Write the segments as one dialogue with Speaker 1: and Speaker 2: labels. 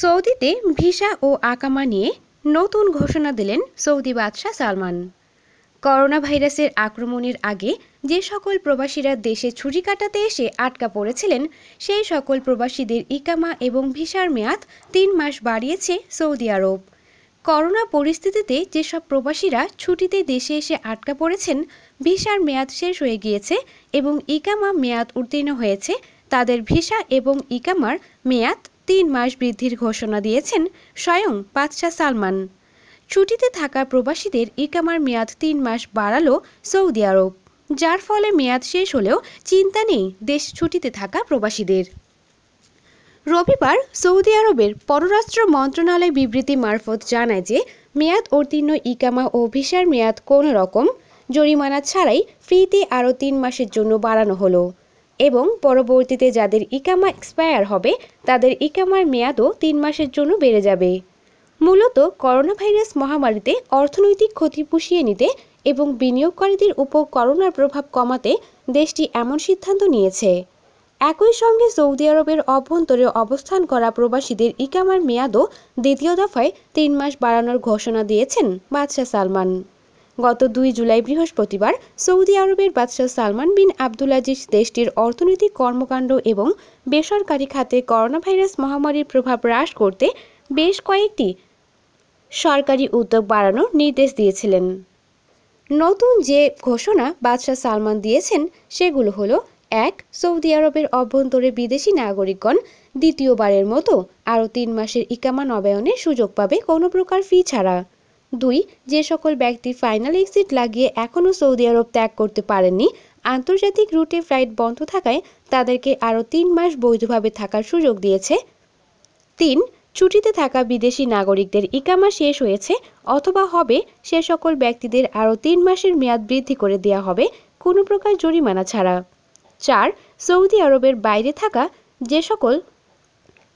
Speaker 1: সৌদিতে ভিসা ও আকামা নিয়ে নতুন ঘোষণা দিলেন সৌদি বাদশাহ সালমান করোনা ভাইরাসের আক্রমণের আগে যে সকল প্রবাসীরা দেশে ছুটি কাটাতে এসে আটকা পড়েছিলেন সেই সকল প্রবাসীদের ইকামা এবং ভিসার মেয়াদ তিন মাস বাড়িয়েছে সৌদি আরব করোনা পরিস্থিতিতে যেসব প্রবাসীরা ছুটিতে দেশে এসে আটকা পড়েছেন ভিসার মেয়াদ শেষ হয়ে গিয়েছে এবং ইকামা মেয়াদ উত্তীর্ণ হয়েছে তাদের ভিসা এবং ইকামার মেয়াদ তিন মাস বৃদ্ধির ঘোষণা দিয়েছেন স্বয়ং বাদশাহ সালমান ছুটিতে থাকা প্রবাসীদের ইকামার মেয়াদ তিন মাস বাড়ালো সৌদি আরব যার ফলে মেয়াদ শেষ হলেও চিন্তা নেই দেশ ছুটিতে থাকা প্রবাসীদের রবিবার সৌদি আরবের পররাষ্ট্র মন্ত্রণালয় বিবৃতি মারফত জানায় যে মেয়াদ উত্তীর্ণ ইকামা ও ভিসার মেয়াদ কোনো রকম জরিমানা ছাড়াই ফ্রিতে আরও তিন মাসের জন্য বাড়ানো হলো এবং পরবর্তীতে যাদের ইকামা এক্সপায়ার হবে তাদের ইকামার মেয়াদও তিন মাসের জন্য বেড়ে যাবে মূলত করোনা ভাইরাস মহামারীতে অর্থনৈতিক ক্ষতি পুষিয়ে নিতে এবং বিনিয়োগকারীদের উপর করোনার প্রভাব কমাতে দেশটি এমন সিদ্ধান্ত নিয়েছে একই সঙ্গে সৌদি আরবের অভ্যন্তরে অবস্থান করা প্রবাসীদের ইকামার মেয়াদও দ্বিতীয় দফায় তিন মাস বাড়ানোর ঘোষণা দিয়েছেন বাদশাহ সালমান গত দুই জুলাই বৃহস্পতিবার সৌদি আরবের বাদশাহ সালমান বিন আব্দুল দেশটির অর্থনৈতিক কর্মকাণ্ড এবং বেসরকারি খাতে করোনাভাইরাস মহামারীর প্রভাব হ্রাস করতে বেশ কয়েকটি সরকারি উদ্যোগ বাড়ানোর নির্দেশ দিয়েছিলেন নতুন যে ঘোষণা বাদশাহ সালমান দিয়েছেন সেগুলো হলো এক সৌদি আরবের অভ্যন্তরে বিদেশি নাগরিকগণ দ্বিতীয়বারের মতো আরও তিন মাসের ইকামা নবায়নের সুযোগ পাবে কোনো প্রকার ফি ছাড়া দুই যে সকল ব্যক্তি ফাইনাল এক্সিট লাগিয়ে এখনও সৌদি আরব ত্যাগ করতে পারেননি আন্তর্জাতিক রুটে ফ্লাইট বন্ধ থাকায় তাদেরকে আরও তিন মাস বৈধভাবে থাকার সুযোগ দিয়েছে তিন ছুটিতে থাকা বিদেশি নাগরিকদের ইকামা শেষ হয়েছে অথবা হবে সে সকল ব্যক্তিদের আরও তিন মাসের মেয়াদ বৃদ্ধি করে দেয়া হবে কোনো প্রকার জরিমানা ছাড়া চার সৌদি আরবের বাইরে থাকা যে সকল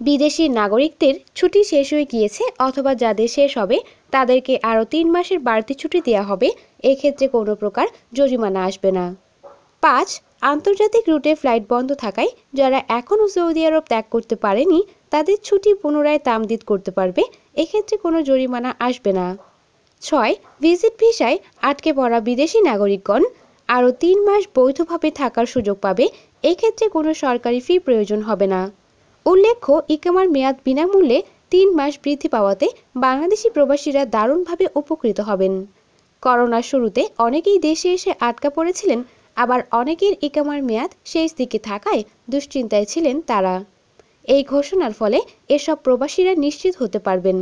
Speaker 1: বিদেশি নাগরিকদের ছুটি শেষ হয়ে গিয়েছে অথবা যাদের শেষ হবে তাদেরকে আরও তিন মাসের বাড়তি ছুটি দেওয়া হবে এক্ষেত্রে কোনো প্রকার জরিমানা আসবে না পাঁচ আন্তর্জাতিক রুটে ফ্লাইট বন্ধ থাকায় যারা এখনও সৌদি আরব ত্যাগ করতে পারেনি তাদের ছুটি পুনরায় তামদিদ করতে পারবে এক্ষেত্রে কোনো জরিমানা আসবে না ছয় ভিজিট ভিসায় আটকে পড়া বিদেশি নাগরিকগণ আরও তিন মাস বৈধভাবে থাকার সুযোগ পাবে এক্ষেত্রে কোনো সরকারি ফি প্রয়োজন হবে না উল্লেখ্য ইকামার মেয়াদ বিনামূল্যে তিন মাস বৃদ্ধি পাওয়াতে বাংলাদেশি প্রবাসীরা দারুণভাবে উপকৃত হবেন করোনার শুরুতে অনেকেই দেশে এসে আটকা পড়েছিলেন আবার অনেকের ইকামার মেয়াদ শেষ দিকে থাকায় দুশ্চিন্তায় ছিলেন তারা এই ঘোষণার ফলে এসব প্রবাসীরা নিশ্চিত হতে পারবেন